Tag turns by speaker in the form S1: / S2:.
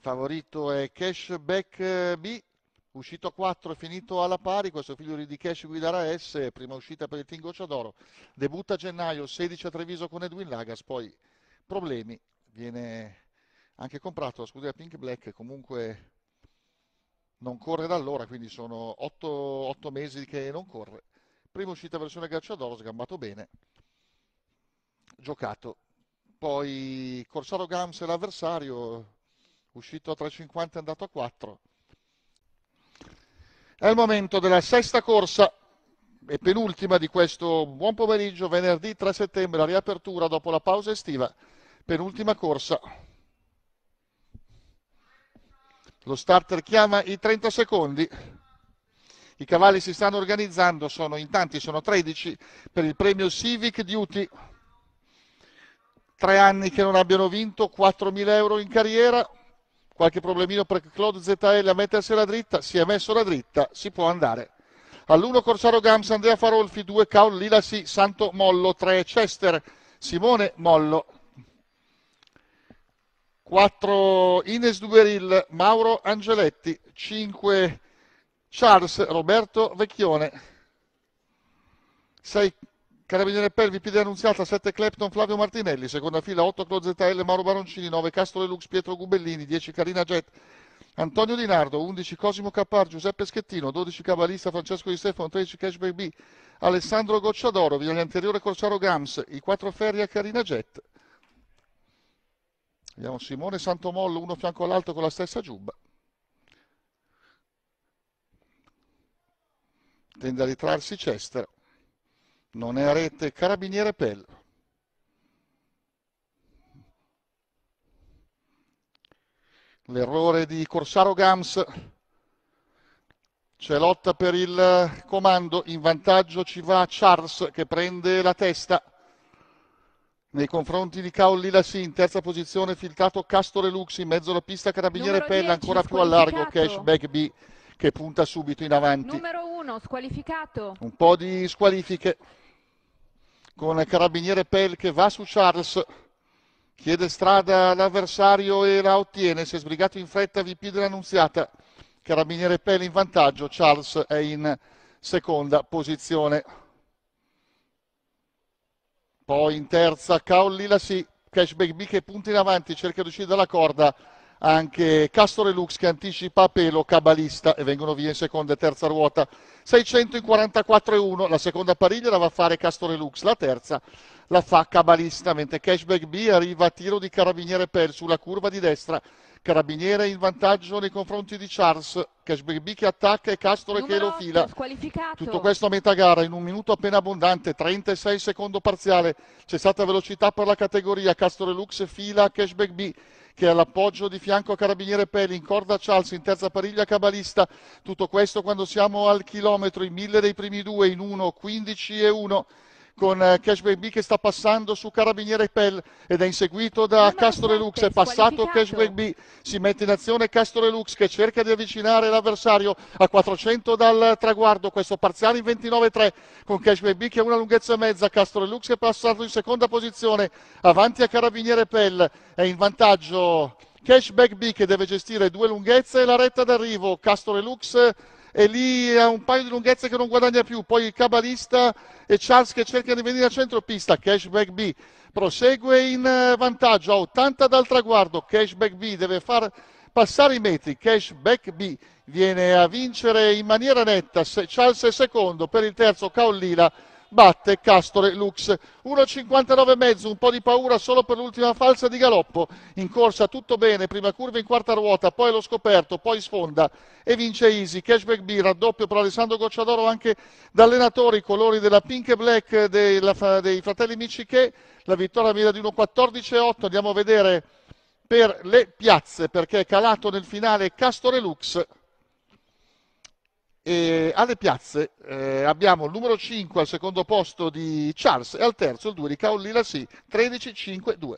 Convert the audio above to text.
S1: favorito è Cashback eh, B, uscito a 4 finito alla pari, questo figlio di Cash guidara S, prima uscita per il Team Goccia debutta a gennaio 16 a Treviso con Edwin Lagas, poi problemi, viene anche comprato la scuderia Pink Black, comunque non corre da allora, quindi sono 8, 8 mesi che non corre. Prima uscita versione Goccia sgambato bene, giocato. Poi Corsaro Gams è l'avversario, uscito a 3,50 e andato a 4. È il momento della sesta corsa e penultima di questo buon pomeriggio, venerdì 3 settembre, la riapertura dopo la pausa estiva, penultima corsa. Lo starter chiama i 30 secondi. I cavalli si stanno organizzando, sono in tanti, sono 13 per il premio Civic Duty. Tre anni che non abbiano vinto, 4.000 euro in carriera, qualche problemino per Claude ZL a mettersi mettersela dritta, si è messo la dritta, si può andare. All'1 Corsaro Gams, Andrea Farolfi, 2 Caul Lilasi, Santo Mollo, 3 Chester, Simone Mollo, 4 Ines Duberil, Mauro Angeletti, 5 Charles Roberto Vecchione, 6 Carabiniere Pelvi, PD Annunziata, 7 Clepton, Flavio Martinelli, seconda fila 8 Clozettel, Mauro Baroncini, 9 Castro Lux, Pietro Gubellini, 10 Carina Jet, Antonio Di Nardo, 11 Cosimo Cappar, Giuseppe Schettino, 12 Cavalista, Francesco Di Stefano, 13 Cashback B, Alessandro Gocciadoro, via l'anteriore Corsaro Gams, i 4 Ferri a Carina Jet. Vediamo Simone Santomollo, uno fianco all'altro con la stessa giubba. Tende a ritrarsi Cester non è a rete, carabiniere Pell. L'errore di Corsaro Gams, c'è lotta per il comando, in vantaggio ci va Charles che prende la testa nei confronti di Caolli Lassi in terza posizione filtrato Castore Lux in mezzo alla pista Carabiniere Pella ancora più a largo Cashback B che punta subito in avanti. Numero uno, squalificato. Un po' di squalifiche con Carabiniere Pel che va su Charles, chiede strada all'avversario e la ottiene, si è sbrigato in fretta VP dell'Annunziata, Carabiniere Pel in vantaggio, Charles è in seconda posizione. Poi in terza Caolila sì, Cashback B che punta in avanti, cerca di uscire dalla corda, anche Castore Lux che anticipa Pelo Cabalista e vengono via in seconda e terza ruota 600 in 44 e 1 la seconda pariglia la va a fare Castore Lux la terza la fa Cabalista mentre Cashback B arriva a tiro di Carabiniere Pel sulla curva di destra Carabiniere in vantaggio nei confronti di Charles, Cashberbi che attacca e Castro che lo fila. Tutto questo a metà gara, in un minuto appena abbondante, 36 secondo parziale, c'è stata velocità per la categoria, Castro Lux fila Cashback B che è all'appoggio di fianco a Carabiniere Pelli, in corda Charles, in terza pariglia Cabalista. Tutto questo quando siamo al chilometro, in mille dei primi due in 1, 15 e 1 con eh, Cashback B che sta passando su Carabiniere Pell ed è inseguito da Castro Lux, è passato Cashback B, si mette in azione Castro Lux che cerca di avvicinare l'avversario a 400 dal traguardo, questo parziale in 29-3 con Cashback B che ha una lunghezza e mezza, Castro Lux è passato in seconda posizione, avanti a Carabiniere Pell, è in vantaggio Cashback B che deve gestire due lunghezze e la retta d'arrivo, Castro Lux e lì ha un paio di lunghezze che non guadagna più, poi il cabalista e Charles che cerca di venire a centro pista, cashback B, prosegue in eh, vantaggio a 80 dal traguardo, cashback B deve far passare i metri, cashback B viene a vincere in maniera netta, Charles è secondo, per il terzo Caollila batte Castore Lux. 1,59,5, un po' di paura solo per l'ultima falsa di Galoppo. In corsa tutto bene, prima curva in quarta ruota, poi lo scoperto, poi sfonda e vince Easy. Cashback B, raddoppio per Alessandro Gocciadoro anche da allenatore, i colori della pink e black della, dei fratelli Michiché. La vittoria mira di 1,14,8. Andiamo a vedere per le piazze perché è calato nel finale Castore Lux. E alle piazze eh, abbiamo il numero 5 al secondo posto di Charles e al terzo il 2 di Kaolila Sì, 13-5-2.